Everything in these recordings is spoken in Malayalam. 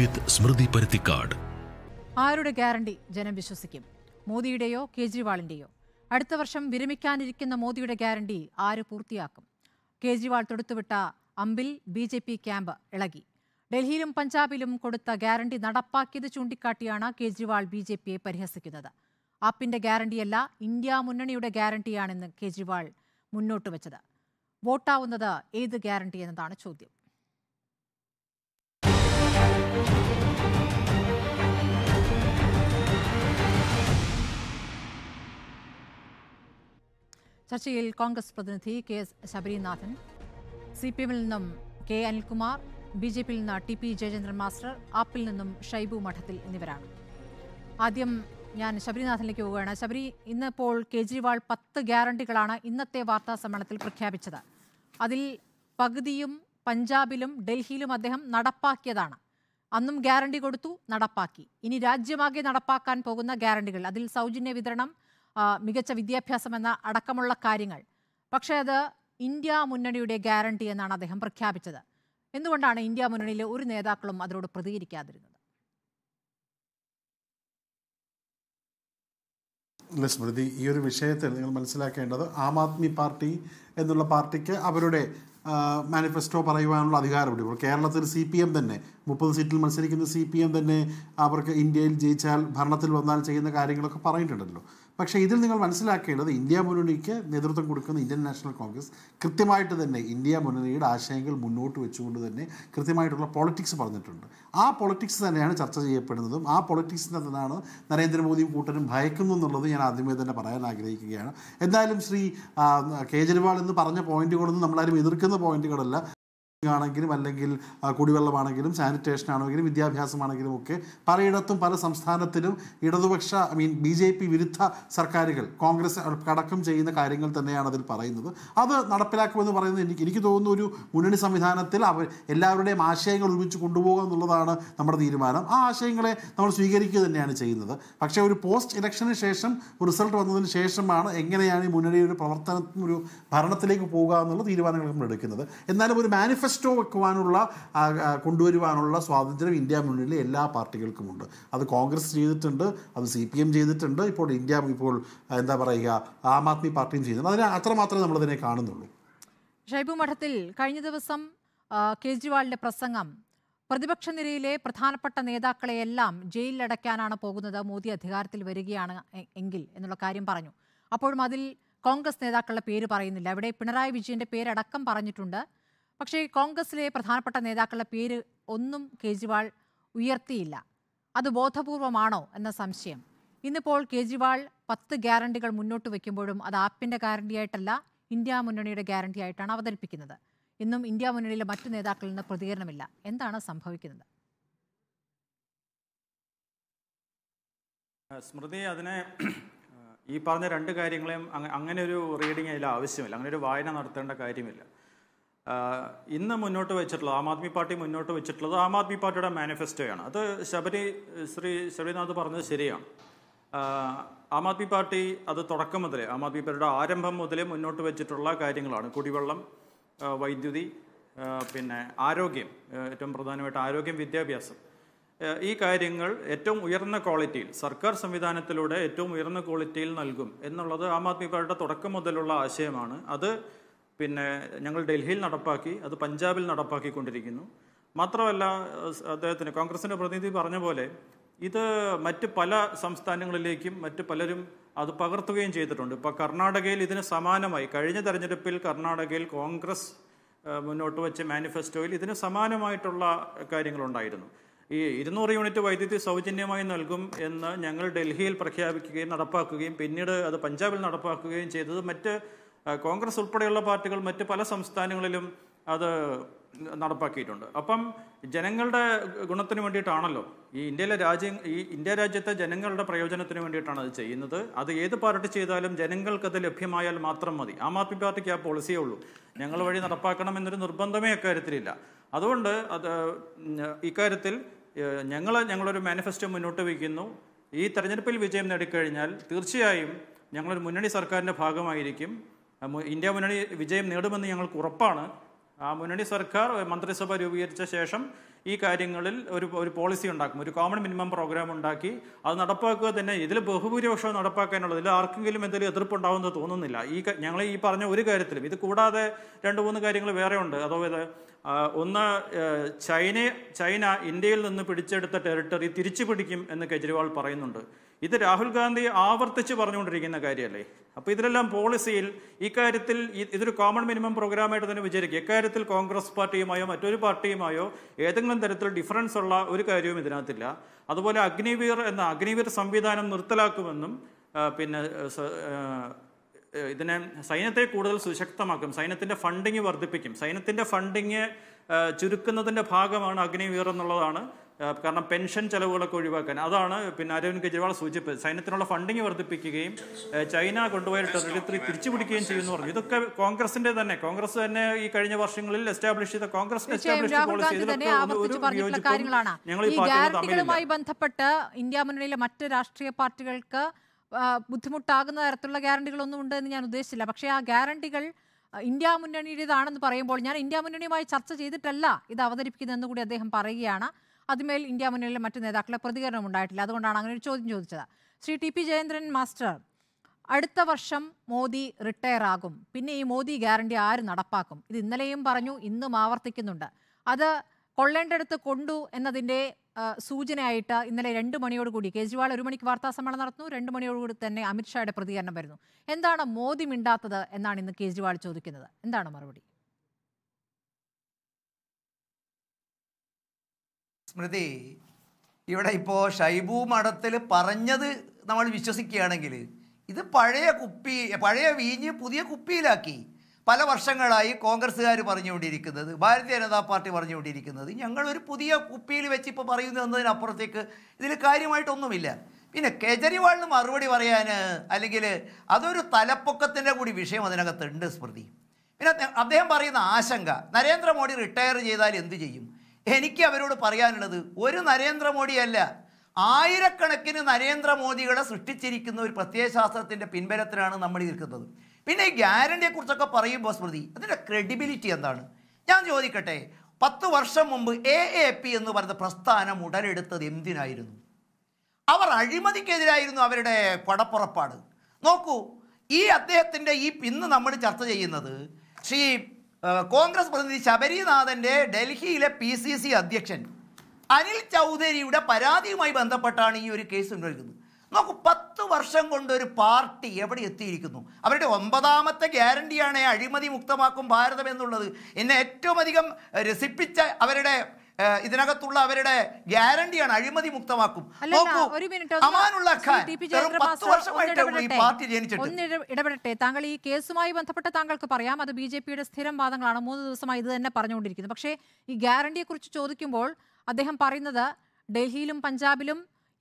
വിത്ത് സ്മൃതി കാർഡ് ആരുടെ ഗ്യാരണ്ടി ജനം വിശ്വസിക്കും മോദിയുടെയോ കേജ്രിവാളിന്റെയോ അടുത്ത വർഷം വിരമിക്കാനിരിക്കുന്ന മോദിയുടെ ഗ്യാരണ്ടി ആര് പൂർത്തിയാക്കും കേജ്രിവാൾ തൊടുത്തുവിട്ട അമ്പിൽ ബി ജെ പി ക്യാമ്പ് ഇളകി ഡൽഹിയിലും പഞ്ചാബിലും കൊടുത്ത ഗ്യാരണ്ടി നടപ്പാക്കിയത് ചൂണ്ടിക്കാട്ടിയാണ് കേജ്രിവാൾ ബി ജെ പിയെ പരിഹസിക്കുന്നത് ആപ്പിന്റെ ഗ്യാരണ്ടിയല്ല ഇന്ത്യ മുന്നണിയുടെ ഗ്യാരണ്ടിയാണെന്ന് കേജ്രിവാൾ മുന്നോട്ട് വെച്ചത് വോട്ടാവുന്നത് ഏത് ഗ്യാരണ്ടി എന്നതാണ് ചോദ്യം ചർച്ചയിൽ കോൺഗ്രസ് പ്രതിനിധി K S Sabarinathan C P എമ്മിൽ നിന്നും കെ അനിൽകുമാർ ബി ജെ പിയിൽ നിന്ന് ടി പി ജയചന്ദ്രൻ മാസ്റ്റർ ആപ്പിൽ നിന്നും ഷൈബു മഠത്തിൽ എന്നിവരാണ് ആദ്യം ഞാൻ ശബരിനാഥനിലേക്ക് പോവുകയാണ് ശബരി ഇന്നിപ്പോൾ കേജ്രിവാൾ പത്ത് ഗ്യാരണ്ടികളാണ് ഇന്നത്തെ വാർത്താ സമ്മേളനത്തിൽ പ്രഖ്യാപിച്ചത് അതിൽ പകുതിയും പഞ്ചാബിലും ഡൽഹിയിലും അദ്ദേഹം നടപ്പാക്കിയതാണ് അന്നും ഗ്യാരണ്ടി കൊടുത്തു നടപ്പാക്കി ഇനി രാജ്യമാകെ നടപ്പാക്കാൻ പോകുന്ന ഗ്യാരണ്ടികൾ അതിൽ സൗജന്യ വിതരണം മികച്ച വിദ്യാഭ്യാസം എന്ന അടക്കമുള്ള കാര്യങ്ങൾ പക്ഷേ അത് ഇന്ത്യ മുന്നണിയുടെ ഗ്യാരണ്ടി എന്നാണ് അദ്ദേഹം പ്രഖ്യാപിച്ചത് എന്തുകൊണ്ടാണ് ഇന്ത്യ മുന്നണിയിലെ ഒരു നേതാക്കളും അതിനോട് പ്രതികരിക്കാതിരുന്നത് സ്മൃതി ഈ ഒരു വിഷയത്തിൽ നിങ്ങൾ മനസ്സിലാക്കേണ്ടത് ആം ആദ്മി പാർട്ടി എന്നുള്ള പാർട്ടിക്ക് അവരുടെ മാനിഫെസ്റ്റോ പറയുവാനുള്ള അധികാരമുണ്ട് ഇപ്പോൾ കേരളത്തിൽ സി പി എം തന്നെ മുപ്പത് സീറ്റിൽ മത്സരിക്കുന്ന സി പി എം തന്നെ അവർക്ക് ഇന്ത്യയിൽ ജയിച്ചാൽ ഭരണത്തിൽ വന്നാൽ ചെയ്യുന്ന കാര്യങ്ങളൊക്കെ പറഞ്ഞിട്ടുണ്ടല്ലോ പക്ഷേ ഇതിൽ നിങ്ങൾ മനസ്സിലാക്കേണ്ടത് ഇന്ത്യ മുന്നണിക്ക് നേതൃത്വം കൊടുക്കുന്ന ഇന്ത്യൻ നാഷണൽ കോൺഗ്രസ് കൃത്യമായിട്ട് തന്നെ ഇന്ത്യ മുന്നണിയുടെ ആശയങ്ങൾ മുന്നോട്ട് വെച്ചുകൊണ്ട് തന്നെ കൃത്യമായിട്ടുള്ള പൊളിറ്റിക്സ് പറഞ്ഞിട്ടുണ്ട് ആ പൊളിറ്റിക്സ് തന്നെയാണ് ചർച്ച ചെയ്യപ്പെടുന്നതും ആ പൊളിറ്റിക്സിൻ്റെ തന്നെയാണ് നരേന്ദ്രമോദിയും കൂട്ടരും ഭയക്കുന്നു എന്നുള്ളത് ഞാൻ ആദ്യമേ തന്നെ പറയാൻ ആഗ്രഹിക്കുകയാണ് എന്തായാലും ശ്രീ കേജ്രിവാൾ എന്ന് പറഞ്ഞ പോയിന്റുകളൊന്നും നമ്മളാരും എതിർക്കുന്ന പോയിന്റുകളല്ല ആണെങ്കിലും അല്ലെങ്കിൽ കുടിവെള്ളമാണെങ്കിലും സാനിറ്റേഷൻ ആണെങ്കിലും വിദ്യാഭ്യാസമാണെങ്കിലും ഒക്കെ പലയിടത്തും പല സംസ്ഥാനത്തിലും ഇടതുപക്ഷ I mean B J P വിരുദ്ധ സർക്കാരുകൾ കോൺഗ്രസ് അടക്കം ചെയ്യുന്ന കാര്യങ്ങൾ തന്നെയാണ് അതിൽ പറയുന്നത് അത് നടപ്പിലാക്കുമെന്ന് പറയുന്നത് എനിക്ക് എനിക്ക് തോന്നുന്ന ഒരു മുന്നണി സംവിധാനത്തിൽ അവർ എല്ലാവരുടെയും ആശയങ്ങൾ ഒരുമിച്ച് കൊണ്ടുപോകുക എന്നുള്ളതാണ് നമ്മുടെ തീരുമാനം ആ ആശയങ്ങളെ നമ്മൾ സ്വീകരിക്കുക തന്നെയാണ് ചെയ്യുന്നത് പക്ഷേ ഒരു പോസ്റ്റ് ഇലക്ഷന് ശേഷം റിസൾട്ട് വന്നതിന് ശേഷമാണ് എങ്ങനെയാണ് ഈ മുന്നണിയുടെ പ്രവർത്തനത്തിനൊരു ഒരു ഭരണത്തിലേക്ക് പോകുക എന്നുള്ള തീരുമാനങ്ങൾ നമ്മൾ എടുക്കുന്നത് എന്നാലും ഒരു മാനിഫെസ്റ്റോ മാനിഫെസ്റ്റോ വെക്കുവാനുള്ള കൊണ്ടുവരുവാനുള്ള സ്വാതന്ത്ര്യം ഇന്ത്യ മുന്നണിയിലെ എല്ലാ പാർട്ടികൾക്കുമുണ്ട് അത് കോൺഗ്രസ് ചെയ്തിട്ടുണ്ട് അത് സി പി എം ചെയ്തിട്ടുണ്ട് ഇപ്പോൾ ഇന്ത്യ ഇപ്പോൾ എന്താ പറയുക ആം ആദ്മി പാർട്ടിയും ചെയ്യുന്നുണ്ട് അതിന് അത്രമാത്രമേ നമ്മളതിനെ കാണുന്നുള്ളൂ ഷൈബു മഠത്തിൽ കഴിഞ്ഞ ദിവസം കേജ്രിവാളിൻ്റെ പ്രസംഗം പ്രതിപക്ഷ നിരയിലെ പ്രധാനപ്പെട്ട നേതാക്കളെയെല്ലാം ജയിലിലടയ്ക്കാനാണ് പോകുന്നത് മോദി അധികാരത്തിൽ വരികയാണ് എങ്കിൽ എന്നുള്ള കാര്യം പറഞ്ഞു അപ്പോഴും അതിൽ കോൺഗ്രസ് നേതാക്കളുടെ പേര് പറയുന്നില്ല അവിടെ പിണറായി വിജയന്റെ പേരടക്കം പറഞ്ഞിട്ടുണ്ട് പക്ഷേ കോൺഗ്രസിലെ പ്രധാനപ്പെട്ട നേതാക്കളുടെ പേര് ഒന്നും കേജ്രിവാൾ ഉയർത്തിയില്ല അത് ബോധപൂർവമാണോ എന്ന സംശയം ഇന്നിപ്പോൾ കേജ്രിവാൾ പത്ത് ഗ്യാരണ്ടികൾ മുന്നോട്ട് വയ്ക്കുമ്പോഴും അത് ആപ്പിൻ്റെ ഗ്യാരണ്ടിയായിട്ടല്ല ഇന്ത്യ മുന്നണിയുടെ ഗ്യാരണ്ടി ആയിട്ടാണ് അവതരിപ്പിക്കുന്നത് ഇന്നും ഇന്ത്യ മുന്നണിയിലെ മറ്റു നേതാക്കളിൽ നിന്ന് പ്രതികരണമില്ല എന്താണ് സംഭവിക്കുന്നത് സ്മൃതി അതിനെ ഈ പറഞ്ഞ രണ്ട് കാര്യങ്ങളെയും അങ്ങനെ ഒരു റീഡിംഗ് അതിൽ ആവശ്യമില്ല അങ്ങനെ ഒരു വായന നടത്തേണ്ട കാര്യമില്ല ഇന്ന് മുന്നോട്ട് വെച്ചിട്ടുള്ളത് ആം ആദ്മി പാർട്ടി മുന്നോട്ട് വെച്ചിട്ടുള്ളത് ആം ആദ്മി പാർട്ടിയുടെ മാനിഫെസ്റ്റോയാണ് അത് ശബരി ശ്രീ ശബരിനാഥ് പറഞ്ഞത് ശരിയാണ് ആം ആദ്മി പാർട്ടി അത് തുടക്കം മുതലേ ആം ആദ്മി പാർട്ടിയുടെ ആരംഭം മുതലേ മുന്നോട്ട് വെച്ചിട്ടുള്ള കാര്യങ്ങളാണ് കുടിവെള്ളം വൈദ്യുതി പിന്നെ ആരോഗ്യം ഏറ്റവും പ്രധാനമായിട്ട് ആരോഗ്യം വിദ്യാഭ്യാസം ഈ കാര്യങ്ങൾ ഏറ്റവും ഉയർന്ന ക്വാളിറ്റിയിൽ സർക്കാർ സംവിധാനത്തിലൂടെ ഏറ്റവും ഉയർന്ന ക്വാളിറ്റിയിൽ നൽകും എന്നുള്ളത് ആം ആദ്മി പാർട്ടിയുടെ തുടക്കം മുതലുള്ള ആശയമാണ് അത് പിന്നെ ഞങ്ങൾ ഡൽഹിയിൽ നടപ്പാക്കി അത് പഞ്ചാബിൽ നടപ്പാക്കിക്കൊണ്ടിരിക്കുന്നു മാത്രമല്ല അദ്ദേഹത്തിന് കോൺഗ്രസിൻ്റെ പ്രതിനിധി പറഞ്ഞ പോലെ ഇത് മറ്റ് പല സംസ്ഥാനങ്ങളിലേക്കും മറ്റ് പലരും അത് പകർത്തുകയും ചെയ്തിട്ടുണ്ട് ഇപ്പോൾ കർണാടകയിൽ ഇതിന് സമാനമായി കഴിഞ്ഞ തെരഞ്ഞെടുപ്പിൽ കർണാടകയിൽ കോൺഗ്രസ് മുന്നോട്ട് വെച്ച മാനിഫെസ്റ്റോയിൽ ഇതിന് സമാനമായിട്ടുള്ള കാര്യങ്ങളുണ്ടായിരുന്നു ഈ ഇരുന്നൂറ് യൂണിറ്റ് വൈദ്യുതി സൗജന്യമായി നൽകും എന്ന് ഞങ്ങൾ ഡൽഹിയിൽ പ്രഖ്യാപിക്കുകയും നടപ്പാക്കുകയും പിന്നീട് അത് പഞ്ചാബിൽ നടപ്പാക്കുകയും ചെയ്തത് മറ്റ് കോൺഗ്രസ് ഉൾപ്പെടെയുള്ള പാർട്ടികൾ മറ്റ് പല സംസ്ഥാനങ്ങളിലും അത് നടപ്പാക്കിയിട്ടുണ്ട് അപ്പം ജനങ്ങളുടെ ഗുണത്തിന് വേണ്ടിയിട്ടാണല്ലോ ഈ ഇന്ത്യയിലെ രാജ്യം ഈ ഇന്ത്യ രാജ്യത്തെ ജനങ്ങളുടെ പ്രയോജനത്തിന് വേണ്ടിയിട്ടാണ് അത് ചെയ്യുന്നത് അത് ഏത് പാർട്ടി ചെയ്താലും ജനങ്ങൾക്കത് ലഭ്യമായാൽ മാത്രം മതി ആം ആദ്മി പാർട്ടിക്ക് ആ പോളിസിയേ ഉള്ളൂ ഞങ്ങൾ വഴി നടപ്പാക്കണം എന്നൊരു നിർബന്ധമേ അക്കാര്യത്തിലില്ല അതുകൊണ്ട് അത് ഇക്കാര്യത്തിൽ ഞങ്ങൾ ഞങ്ങളൊരു മാനിഫെസ്റ്റോ മുന്നോട്ട് വയ്ക്കുന്നു ഈ തെരഞ്ഞെടുപ്പിൽ വിജയം നേടിക്കഴിഞ്ഞാൽ തീർച്ചയായും ഞങ്ങളൊരു മുന്നണി സർക്കാരിൻ്റെ ഭാഗമായിരിക്കും ഇന്ത്യ മുന്നണി വിജയം നേടുമെന്ന് ഞങ്ങൾക്ക് ഉറപ്പാണ് ആ മുന്നണി സർക്കാർ മന്ത്രിസഭ രൂപീകരിച്ച ശേഷം ഈ കാര്യങ്ങളിൽ ഒരു ഒരു പോളിസി ഉണ്ടാക്കും ഒരു കോമൺ മിനിമം പ്രോഗ്രാം ഉണ്ടാക്കി അത് നടപ്പാക്കുക തന്നെ ഇതിൽ ബഹുഭൂരിപക്ഷം നടപ്പാക്കാനുള്ളത് ഇതിൽ ആർക്കെങ്കിലും എന്തെങ്കിലും എതിർപ്പുണ്ടാവുമെന്ന് തോന്നുന്നില്ല ഈ ഞങ്ങൾ ഈ പറഞ്ഞ ഒരു കാര്യത്തിലും ഇത് കൂടാതെ രണ്ട് മൂന്ന് കാര്യങ്ങൾ വേറെ ഉണ്ട് അതായത് ഒന്ന് ചൈന ചൈന ഇന്ത്യയിൽ നിന്ന് പിടിച്ചെടുത്ത ടെറിട്ടറി തിരിച്ചു പിടിക്കും എന്ന് കെജ്രിവാൾ പറയുന്നുണ്ട് ഇത് രാഹുൽ ഗാന്ധി ആവർത്തിച്ച് പറഞ്ഞുകൊണ്ടിരിക്കുന്ന കാര്യമല്ലേ അപ്പോൾ ഇതിലെല്ലാം പോളിസിയിൽ ഇക്കാര്യത്തിൽ ഇതൊരു കോമൺ മിനിമം പ്രോഗ്രാമായിട്ട് തന്നെ വിചാരിക്കും ഇക്കാര്യത്തിൽ കോൺഗ്രസ് പാർട്ടിയുമായോ മറ്റൊരു പാർട്ടിയുമായോ ഏതെങ്കിലും ഏതെങ്കിലും തരത്തിൽ ഡിഫറൻസ് ഉള്ള ഒരു കാര്യവും ഇതിനകത്തില്ല അതുപോലെ അഗ്നിവീർ എന്ന അഗ്നിവീർ സംവിധാനം നിർത്തലാക്കുമെന്നും പിന്നെ ഇതിനെ സൈന്യത്തെ കൂടുതൽ സുശക്തമാക്കും സൈന്യത്തിൻ്റെ ഫണ്ടിങ് വർദ്ധിപ്പിക്കും സൈന്യത്തിൻ്റെ ഫണ്ടിങ് ചുരുക്കുന്നതിൻ്റെ ഭാഗമാണ് അഗ്നിവീർ എന്നുള്ളതാണ് കാരണം പെൻഷൻ ചെലവുകളൊക്കെ ഒഴിവാക്കാൻ അതാണ് പിന്നെ അരവിന്ദ് കെജ്രിവാൾ സൂചിപ്പ് സൈന്യത്തിനുള്ള ഫണ്ടിങ് വർദ്ധിപ്പിക്കുകയും ചൈന കൊണ്ടുപോയ ടെറിട്ടറി തിരിച്ചുപിടിക്കുകയും ചെയ്യുമെന്ന് പറഞ്ഞു ഇതൊക്കെ കോൺഗ്രസിന്റെ തന്നെ കോൺഗ്രസ് തന്നെ ഈ കഴിഞ്ഞ വർഷങ്ങളിൽ എസ്റ്റാബ്ലിഷ് ചെയ്ത കോൺഗ്രസ് പോളിസി ഈ ബന്ധപ്പെട്ട് ഇന്ത്യ മുന്നണിയിലെ മറ്റ് രാഷ്ട്രീയ പാർട്ടികൾക്ക് ബുദ്ധിമുട്ടാകുന്ന തരത്തിലുള്ള ഗ്യാരണ്ടികളൊന്നും ഉണ്ട് എന്ന് ഞാൻ ഉദ്ദേശിച്ചില്ല പക്ഷേ ആ ഗ്യാരണ്ടികൾ ഇന്ത്യ മുന്നണിയുടേതാണെന്ന് പറയുമ്പോൾ ഞാൻ ഇന്ത്യ മുന്നണിയുമായി ചർച്ച ചെയ്തിട്ടല്ല ഇത് അവതരിപ്പിക്കുന്നതെന്ന് കൂടി അദ്ദേഹം പറയുകയാണ് അതിമേൽ ഇന്ത്യ മുന്നണിയിലെ മറ്റു നേതാക്കളെ പ്രതികരണം ഉണ്ടായിട്ടില്ല അതുകൊണ്ടാണ് അങ്ങനെ ഒരു ചോദ്യം ചോദിച്ചത് Shri T P Jayendran master അടുത്ത വർഷം മോദി റിട്ടയർ ആകും പിന്നെ ഈ മോദി ഗ്യാരണ്ടി ആര് നടപ്പാക്കും ഇത് ഇന്നലെയും പറഞ്ഞു ഇന്നും ആവർത്തിക്കുന്നുണ്ട് അത് കൊള്ളേണ്ടടുത്ത് കൊണ്ടു എന്നതിൻ്റെ സൂചനയായിട്ട് ഇന്നലെ രണ്ട് മണിയോടുകൂടി കേജ്രിവാൾ ഒരു മണിക്ക് വാർത്താ സമ്മേളനം നടന്നു രണ്ട് മണിയോടുകൂടി തന്നെ അമിത്ഷായുടെ പ്രതികരണം വരുന്നു എന്താണ് മോദി മിണ്ടാത്തത് എന്നാണ് ഇന്ന് കേജ്രിവാൾ ചോദിക്കുന്നത് എന്താണ് മറുപടി സ്മൃതി ഇവിടെ ഇപ്പോൾ ഷൈബു മഠത്തിൽ പറഞ്ഞത് നമ്മൾ വിശ്വസിക്കുകയാണെങ്കിൽ ഇത് പഴയ കുപ്പി പഴയ വീഞ്ഞ് പുതിയ കുപ്പിയിലാക്കി പല വർഷങ്ങളായി കോൺഗ്രസ്സുകാർ പറഞ്ഞുകൊണ്ടിരിക്കുന്നത് ഭാരതീയ ജനതാ പാർട്ടി പറഞ്ഞുകൊണ്ടിരിക്കുന്നത് ഞങ്ങളൊരു പുതിയ കുപ്പിയിൽ വെച്ച് ഇപ്പോൾ പറയുന്നു എന്നതിനപ്പുറത്തേക്ക് ഇതിൽ കാര്യമായിട്ടൊന്നുമില്ല പിന്നെ കേജ്രിവാളിന് മറുപടി പറയാൻ അല്ലെങ്കിൽ അതൊരു തലപ്പൊക്കത്തിൻ്റെ കൂടി വിഷയം അതിനകത്തുണ്ട് സ്മൃതി പിന്നെ അദ്ദേഹം പറയുന്ന ആശങ്ക നരേന്ദ്രമോദി റിട്ടയർ ചെയ്താൽ എന്തു ചെയ്യും എനിക്ക് അവരോട് പറയാനുള്ളത് ഒരു നരേന്ദ്രമോദിയല്ല ആയിരക്കണക്കിന് നരേന്ദ്രമോദികളെ സൃഷ്ടിച്ചിരിക്കുന്ന ഒരു പ്രത്യയശാസ്ത്രത്തിൻ്റെ പിൻബലത്തിലാണ് നമ്മൾ നിൽക്കുന്നത് പിന്നെ ഈ ഗ്യാരണ്ടിയെക്കുറിച്ചൊക്കെ പറയുമ്പോൾ സ്മൃതി അതിൻ്റെ ക്രെഡിബിലിറ്റി എന്താണ് ഞാൻ ചോദിക്കട്ടെ പത്ത് വർഷം മുമ്പ് എ എ പി എന്ന് പറയുന്ന പ്രസ്ഥാനം ഉടലെടുത്തത് എന്തിനായിരുന്നു അവർ അഴിമതിക്കെതിരായിരുന്നു അവരുടെ പടപ്പുറപ്പാട് നോക്കൂ ഈ അദ്ദേഹത്തിൻ്റെ ഈ ഇന്ന് നമ്മൾ ചർച്ച ചെയ്യുന്നത് ശ്രീ കോൺഗ്രസ് പ്രതിനിധി ശബരിനാഥന്റെ ഡൽഹിയിലെ പി സി സി അധ്യക്ഷൻ അനിൽ ചൗധരിയുടെ പരാതിയുമായി ബന്ധപ്പെട്ടാണ് ഈ ഒരു കേസ് ഉണ്ടായിരിക്കുന്നത് നോക്കൂ പത്ത് വർഷം കൊണ്ട് ഒരു പാർട്ടി എവിടെ എത്തിയിരിക്കുന്നു അവരുടെ ഒമ്പതാമത്തെ ഗ്യാരണ്ടിയാണ് അഴിമതി മുക്തമാക്കും ഭാരതം എന്നുള്ളത് എന്നെ ഏറ്റവും അധികം രസിപ്പിച്ച അവരുടെ ഇതിനകത്തുള്ള അവരുടെ ഗ്യാരണ്ടിയാണ് അഴിമതി മുക്തമാക്കും ഈ പാർട്ടി ഇടപെടട്ടെ താങ്കൾ ഈ കേസുമായി ബന്ധപ്പെട്ട താങ്കൾക്ക് പറയാം അത് ബി ജെ പിയുടെ സ്ഥിരം വാദങ്ങളാണ് മൂന്ന് ദിവസമായി ഇത് തന്നെ പറഞ്ഞുകൊണ്ടിരിക്കുന്നത് പക്ഷേ ഈ ഗ്യാരണ്ടിയെ കുറിച്ച് ചോദിക്കുമ്പോൾ അദ്ദേഹം പറയുന്നത് ഡൽഹിയിലും പഞ്ചാബിലും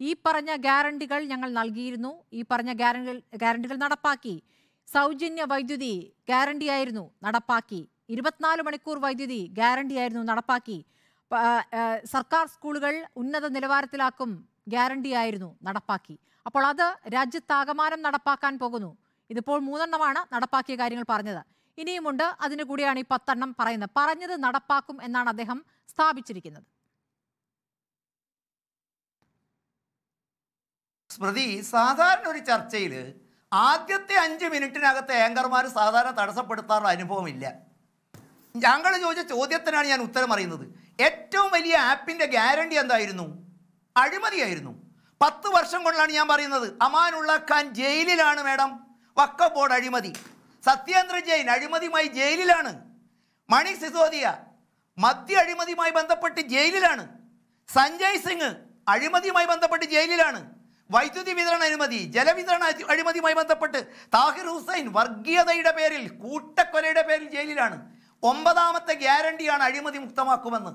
ഈ പറഞ്ഞ ഗ്യാരണ്ടികൾ ഞങ്ങൾ നൽകിയിരുന്നു ഈ പറഞ്ഞ ഗ്യാരണ്ടികൾ ഗ്യാരണ്ടികൾ നടപ്പാക്കി സൗജന്യ വൈദ്യുതി ഗ്യാരണ്ടിയായിരുന്നു നടപ്പാക്കി ഇരുപത്തിനാല് മണിക്കൂർ വൈദ്യുതി ഗ്യാരണ്ടിയായിരുന്നു നടപ്പാക്കി സർക്കാർ സ്കൂളുകൾ ഉന്നത നിലവാരത്തിലാക്കും ഗ്യാരണ്ടി ആയിരുന്നു നടപ്പാക്കി അപ്പോൾ അത് രാജ്യത്താകമാനം നടപ്പാക്കാൻ പോകുന്നു ഇതിപ്പോൾ മൂന്നെണ്ണമാണ് നടപ്പാക്കിയ കാര്യങ്ങൾ പറഞ്ഞത് ഇനിയുമുണ്ട് അതിന് കൂടിയാണ് ഈ പത്തെണ്ണം പറയുന്നത് പറഞ്ഞത് നടപ്പാക്കും എന്നാണ് അദ്ദേഹം സ്ഥാപിച്ചിരിക്കുന്നത് സ്മൃതി സാധാരണ ഒരു ചർച്ചയിൽ ആദ്യത്തെ അഞ്ച് മിനിറ്റിനകത്ത് ആങ്കർമാർ സാധാരണ തടസ്സപ്പെടുത്താറുള്ള അനുഭവമില്ല ഞങ്ങൾ ചോദിച്ച ചോദ്യത്തിനാണ് ഞാൻ ഉത്തരം അറിയുന്നത് ഏറ്റവും വലിയ ആപ്പിൻ്റെ ഗ്യാരണ്ടി എന്തായിരുന്നു അഴിമതിയായിരുന്നു പത്ത് വർഷം കൊണ്ടാണ് ഞാൻ പറയുന്നത് അമാനുള്ള ഖാൻ ജയിലിലാണ് മേഡം വക്ക ബോർഡ് അഴിമതി സത്യേന്ദ്ര ജെയിൻ അഴിമതിയുമായി ജയിലിലാണ് മണി സിസോദിയ മദ്യ അഴിമതിയുമായി ബന്ധപ്പെട്ട് ജയിലിലാണ് സഞ്ജയ് സിംഗ് അഴിമതിയുമായി ബന്ധപ്പെട്ട് ജയിലിലാണ് വൈദ്യുതി വിതരണ അഴിമതി ജലവിതരണ അഴിമതിയുമായി ബന്ധപ്പെട്ട് താഹിർ ഹുസൈൻ വർഗീയതയുടെ പേരിൽ കൂട്ടക്കൊലയുടെ പേരിൽ ജയിലിലാണ് ഒമ്പതാമത്തെ ഗ്യാരണ്ടിയാണ് അഴിമതി മുക്തമാക്കുമെന്ന്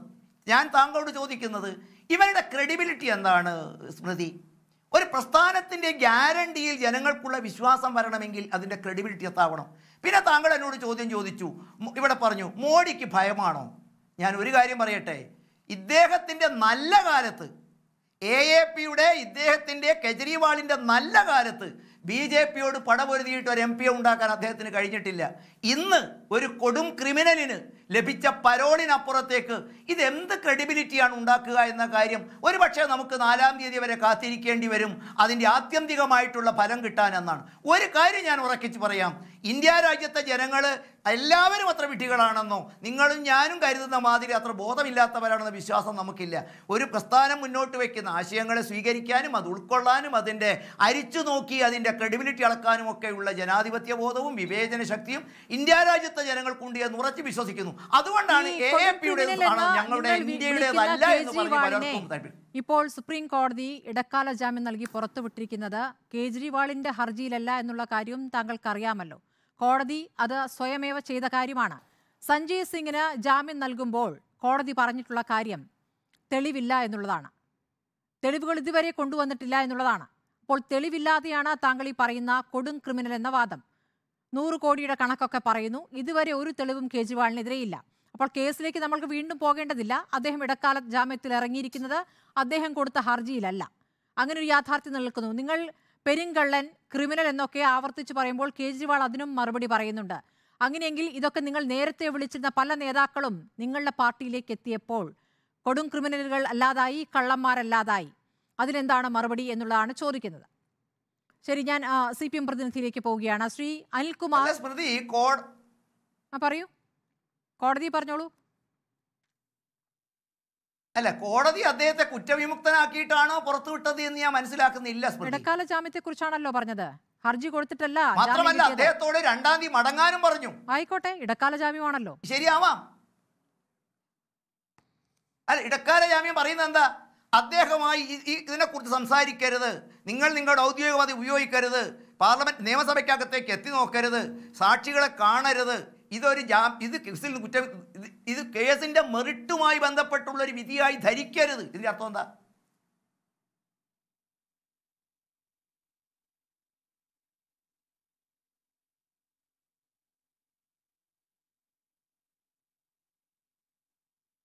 ഞാൻ താങ്കളോട് ചോദിക്കുന്നത് ഇവരുടെ ക്രെഡിബിലിറ്റി എന്താണ് സ്മൃതി ഒരു പ്രസ്ഥാനത്തിൻ്റെ ഗ്യാരണ്ടിയിൽ ജനങ്ങൾക്കുള്ള വിശ്വാസം വരണമെങ്കിൽ അതിൻ്റെ ക്രെഡിബിലിറ്റി എത്താവണം പിന്നെ താങ്കൾ എന്നോട് ചോദ്യം ചോദിച്ചു ഇവിടെ പറഞ്ഞു മോഡിക്ക് ഭയമാണോ ഞാൻ ഒരു കാര്യം പറയട്ടെ ഇദ്ദേഹത്തിൻ്റെ നല്ല കാലത്ത് എ എ പിയുടെ ഇദ്ദേഹത്തിൻ്റെ കെജ്രിവാളിൻ്റെ നല്ല കാലത്ത് ബി ജെ പിയോട് പടപൊരുതിയിട്ട് ഒരു എം പിയെ ഉണ്ടാക്കാൻ അദ്ദേഹത്തിന് കഴിഞ്ഞിട്ടില്ല ഇന്ന് ഒരു കൊടും ക്രിമിനലിന് ലഭിച്ച പരോളിനപ്പുറത്തേക്ക് ഇതെന്ത് ക്രെഡിബിലിറ്റിയാണ് ഉണ്ടാക്കുക എന്ന കാര്യം ഒരുപക്ഷെ നമുക്ക് നാലാം തീയതി വരെ കാത്തിരിക്കേണ്ടി വരും അതിൻ്റെ ആത്യന്തികമായിട്ടുള്ള ഫലം കിട്ടാനെന്നാണ് ഒരു കാര്യം ഞാൻ ഉറക്കിച്ച് പറയാം ഇന്ത്യ രാജ്യത്തെ ജനങ്ങൾ എല്ലാവരും അത്ര വിഡ്ഢികളാണെന്നോ നിങ്ങളും ഞാനും കരുതുന്ന മാതിരി അത്ര ബോധമില്ലാത്തവരാണെന്ന വിശ്വാസം നമുക്കില്ല ഒരു പ്രസ്ഥാനം മുന്നോട്ട് വയ്ക്കുന്ന ആശയങ്ങളെ സ്വീകരിക്കാനും അത് ഉൾക്കൊള്ളാനും അതിൻ്റെ അരിച്ചു നോക്കി അതിൻ്റെ ക്രെഡിബിലിറ്റി അളക്കാനും ഒക്കെയുള്ള ജനാധിപത്യ ബോധവും വിവേചന ശക്തിയും ഇന്ത്യ രാജ്യത്തെ ജനങ്ങൾക്കുണ്ട് എന്ന് ഉറച്ചു വിശ്വസിക്കുന്നു അതുകൊണ്ടാണ് എ എ പിയുടെ ഞങ്ങളുടെ ഇന്ത്യയുടേതല്ല എന്ന് പറഞ്ഞ് പലർക്കും ഇപ്പോൾ സുപ്രീം കോടതി ഇടക്കാല ജാമ്യം നൽകി പുറത്തുവിട്ടിരിക്കുന്നത് കേജ്രിവാളിന്റെ ഹർജിയിലല്ല എന്നുള്ള കാര്യവും താങ്കൾക്കറിയാമല്ലോ അറിയാമല്ലോ കോടതി അത് സ്വയമേവ ചെയ്ത കാര്യമാണ് സഞ്ജയ് സിംഗിന് ജാമ്യം നൽകുമ്പോൾ കോടതി പറഞ്ഞിട്ടുള്ള കാര്യം തെളിവില്ല എന്നുള്ളതാണ് തെളിവുകൾ ഇതുവരെ കൊണ്ടുവന്നിട്ടില്ല എന്നുള്ളതാണ് അപ്പോൾ തെളിവില്ലാതെയാണ് താങ്കൾ ഈ പറയുന്ന കൊടും ക്രിമിനൽ എന്ന വാദം നൂറ് കോടിയുടെ കണക്കൊക്കെ പറയുന്നു ഇതുവരെ ഒരു തെളിവും കേജ്രിവാളിനെതിരെയില്ല അപ്പോൾ കേസിലേക്ക് നമ്മൾക്ക് വീണ്ടും പോകേണ്ടതില്ല അദ്ദേഹം ഇടക്കാല ജാമ്യത്തിൽ ഇറങ്ങിയിരിക്കുന്നത് അദ്ദേഹം കൊടുത്ത ഹർജിയിലല്ല അങ്ങനെ ഒരു യാഥാർത്ഥ്യം നിൽക്കുന്നു നിങ്ങൾ പെരുങ്കള്ളൻ ക്രിമിനൽ എന്നൊക്കെ ആവർത്തിച്ച് പറയുമ്പോൾ കേജ്രിവാൾ അതിനും മറുപടി പറയുന്നുണ്ട് അങ്ങനെയെങ്കിൽ ഇതൊക്കെ നിങ്ങൾ നേരത്തെ വിളിച്ചിരുന്ന പല നേതാക്കളും നിങ്ങളുടെ പാർട്ടിയിലേക്ക് എത്തിയപ്പോൾ കൊടും ക്രിമിനലുകൾ അല്ലാതായി കള്ളന്മാരല്ലാതായി അതിനെന്താണ് മറുപടി എന്നുള്ളതാണ് ചോദിക്കുന്നത് ശരി ഞാൻ സി പി എം പ്രതിനിധിയിലേക്ക് പോവുകയാണ് ശ്രീ അനിൽകുമാർ പറയൂ കോടതി പറഞ്ഞോളൂ അല്ല കോടതി അദ്ദേഹത്തെ കുറ്റവിമുക്തനാക്കിയിട്ടാണോ പുറത്തുവിട്ടത് എന്ന് ഞാൻ മനസ്സിലാക്കുന്നില്ല ഇടക്കാല ജാമ്യത്തെ കുറിച്ചാണല്ലോ പറഞ്ഞത് ഹർജി കൊടുത്തിട്ടല്ല മാത്രമല്ല അദ്ദേഹത്തോട് രണ്ടാം തീയതി മടങ്ങാനും പറഞ്ഞു ആയിക്കോട്ടെ ഇടക്കാല ജാമ്യമാണല്ലോ ശരിയാവാം അല്ല ഇടക്കാല ജാമ്യം പറയുന്നത് എന്താ അദ്ദേഹമായി ഈ ഇതിനെക്കുറിച്ച് സംസാരിക്കരുത് നിങ്ങൾ നിങ്ങളുടെ ഔദ്യോഗിക പദവി ഉപയോഗിക്കരുത് പാർലമെന്റ് നിയമസഭയ്ക്കകത്തേക്ക് എത്തി നോക്കരുത് സാക്ഷികളെ കാണരുത് ഇതൊരു ജാ ഇത് കേസിൽ കുറ്റം ഇത് കേസിൻ്റെ മെറിറ്റുമായി ഒരു വിധിയായി ധരിക്കരുത് ഇതിന്റെ അർത്ഥം എന്താ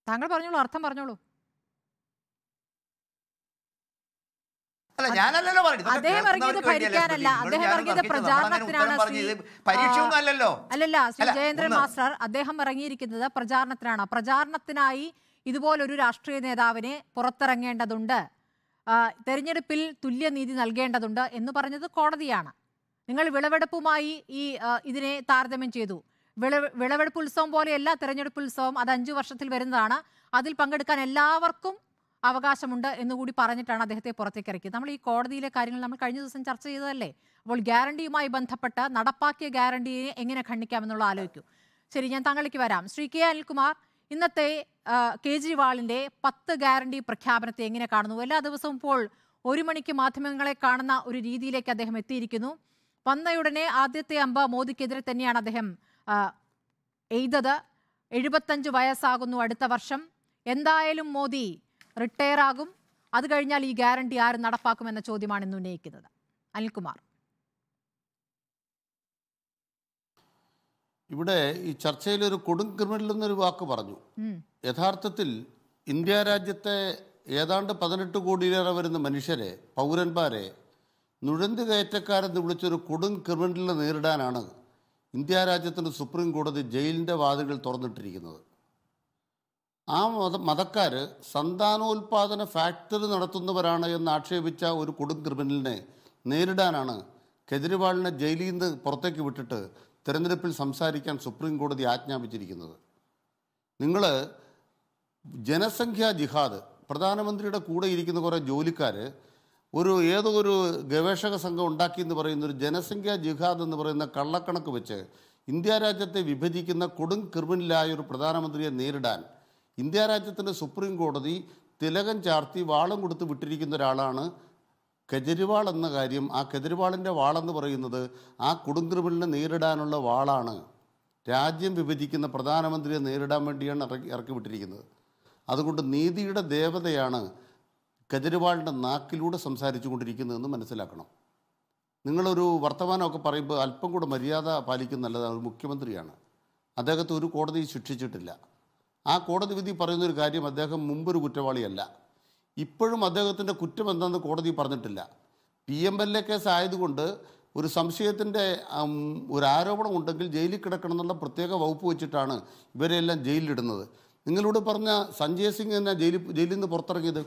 താങ്കൾ പറഞ്ഞോളൂ അർത്ഥം പറഞ്ഞോളൂ അദ്ദേഹം അദ്ദേഹം അല്ലല്ല മാസ്റ്റർ അദ്ദേഹം ഇറങ്ങിയിരിക്കുന്നത് പ്രചാരണത്തിനാണ് പ്രചാരണത്തിനായി ഇതുപോലൊരു രാഷ്ട്രീയ നേതാവിനെ പുറത്തിറങ്ങേണ്ടതുണ്ട് തെരഞ്ഞെടുപ്പിൽ തുല്യനീതി നൽകേണ്ടതുണ്ട് എന്ന് പറഞ്ഞത് കോടതിയാണ് നിങ്ങൾ വിളവെടുപ്പുമായി ഈ ഇതിനെ താരതമ്യം ചെയ്തു വിളവ് വിളവെടുപ്പ് ഉത്സവം പോലെയല്ല തെരഞ്ഞെടുപ്പ് ഉത്സവം അത് അഞ്ചു വർഷത്തിൽ വരുന്നതാണ് അതിൽ പങ്കെടുക്കാൻ എല്ലാവർക്കും അവകാശമുണ്ട് എന്നുകൂടി പറഞ്ഞിട്ടാണ് അദ്ദേഹത്തെ പുറത്തേക്ക് ഇറക്കിയത് നമ്മൾ ഈ കോടതിയിലെ കാര്യങ്ങൾ നമ്മൾ കഴിഞ്ഞ ദിവസം ചർച്ച ചെയ്തതല്ലേ അപ്പോൾ ഗ്യാരണ്ടിയുമായി ബന്ധപ്പെട്ട നടപ്പാക്കിയ ഗ്യാരണ്ടിയെ എങ്ങനെ ഖണ്ഡിക്കാമെന്നുള്ള ആലോചിക്കൂ ശരി ഞാൻ താങ്കളിലേക്ക് വരാം ശ്രീ കെ അനിൽകുമാർ ഇന്നത്തെ കേജ്രിവാളിൻ്റെ പത്ത് ഗ്യാരണ്ടി പ്രഖ്യാപനത്തെ എങ്ങനെ കാണുന്നു എല്ലാ ദിവസവും ഇപ്പോൾ ഒരു മണിക്ക് മാധ്യമങ്ങളെ കാണുന്ന ഒരു രീതിയിലേക്ക് അദ്ദേഹം എത്തിയിരിക്കുന്നു വന്നയുടനെ ആദ്യത്തെ അമ്പ മോദിക്കെതിരെ തന്നെയാണ് അദ്ദേഹം എഴുതത് എഴുപത്തഞ്ച് വയസ്സാകുന്നു അടുത്ത വർഷം എന്തായാലും മോദി റിട്ടയർ ആകും അത് കഴിഞ്ഞാൽ ഈ ഗ്യാരണ്ടി ആര് നടപ്പാക്കുമെന്ന ചോദ്യമാണ് ഇന്ന് ഉന്നയിക്കുന്നത് അനിൽകുമാർ ഇവിടെ ഈ ചർച്ചയിൽ ഒരു കൊടും ക്രിമിനൽ എന്നൊരു വാക്ക് പറഞ്ഞു യഥാർത്ഥത്തിൽ ഇന്ത്യ രാജ്യത്തെ ഏതാണ്ട് പതിനെട്ട് കോടിയിലേറെ വരുന്ന മനുഷ്യരെ പൗരന്മാരെ നുഴഞ്ഞു കയറ്റക്കാരെന്ന് വിളിച്ചൊരു കൊടും ക്രിമിനലിനെ നേരിടാനാണ് ഇന്ത്യ രാജ്യത്തിന് സുപ്രീം കോടതി ജയിലിൻ്റെ വാതിലുകൾ തുറന്നിട്ടിരിക്കുന്നത് ആ മത മതക്കാർ സന്താനോൽപാദന ഫാക്ടറി നടത്തുന്നവരാണ് എന്ന് ആക്ഷേപിച്ച ഒരു കൊടും ക്രിമിനലിനെ നേരിടാനാണ് കെജ്രിവാളിനെ ജയിലിൽ നിന്ന് പുറത്തേക്ക് വിട്ടിട്ട് തിരഞ്ഞെടുപ്പിൽ സംസാരിക്കാൻ സുപ്രീം കോടതി ആജ്ഞാപിച്ചിരിക്കുന്നത് നിങ്ങൾ ജനസംഖ്യാ ജിഹാദ് പ്രധാനമന്ത്രിയുടെ കൂടെ ഇരിക്കുന്ന കുറേ ജോലിക്കാർ ഒരു ഏതോ ഒരു ഗവേഷക സംഘം ഉണ്ടാക്കി എന്ന് പറയുന്ന ഒരു ജനസംഖ്യാ ജിഹാദ് എന്ന് പറയുന്ന കള്ളക്കണക്ക് വെച്ച് ഇന്ത്യ രാജ്യത്തെ വിഭജിക്കുന്ന കൊടും ക്രിമിനലായ ഒരു പ്രധാനമന്ത്രിയെ നേരിടാൻ ഇന്ത്യ രാജ്യത്തിൻ്റെ സുപ്രീം കോടതി തിലകൻ ചാർത്തി വാളം കൊടുത്ത് വിട്ടിരിക്കുന്ന ഒരാളാണ് കെജരിവാൾ എന്ന കാര്യം ആ കെജരിവാളിൻ്റെ വാളെന്ന് പറയുന്നത് ആ കൊടുങ്ക്രിമിനലിനെ നേരിടാനുള്ള വാളാണ് രാജ്യം വിഭജിക്കുന്ന പ്രധാനമന്ത്രിയെ നേരിടാൻ വേണ്ടിയാണ് ഇറക്കി ഇറക്കി വിട്ടിരിക്കുന്നത് അതുകൊണ്ട് നീതിയുടെ ദേവതയാണ് കെജരിവാളിൻ്റെ നാക്കിലൂടെ സംസാരിച്ചു കൊണ്ടിരിക്കുന്നതെന്ന് മനസ്സിലാക്കണം നിങ്ങളൊരു വർത്തമാനമൊക്കെ പറയുമ്പോൾ അല്പം കൂടെ മര്യാദ പാലിക്കുന്ന അത് മുഖ്യമന്ത്രിയാണ് അദ്ദേഹത്തെ ഒരു കോടതി ശിക്ഷിച്ചിട്ടില്ല ആ കോടതി വിധി പറയുന്നൊരു കാര്യം അദ്ദേഹം മുമ്പൊരു കുറ്റവാളിയല്ല ഇപ്പോഴും അദ്ദേഹത്തിൻ്റെ കുറ്റം എന്താണെന്ന് കോടതി പറഞ്ഞിട്ടില്ല P M L A case ആയതുകൊണ്ട് ഒരു സംശയത്തിൻ്റെ ഒരു ആരോപണം ഉണ്ടെങ്കിൽ ജയിലിൽ കിടക്കണം എന്നുള്ള പ്രത്യേക വകുപ്പ് വെച്ചിട്ടാണ് ഇവരെല്ലാം ജയിലിലിടുന്നത് നിങ്ങളോട് പറഞ്ഞ സഞ്ജയ് സിംഗ് എന്നാ ജയിലിൽ ജയിലിൽ നിന്ന് പുറത്തിറങ്ങിയത്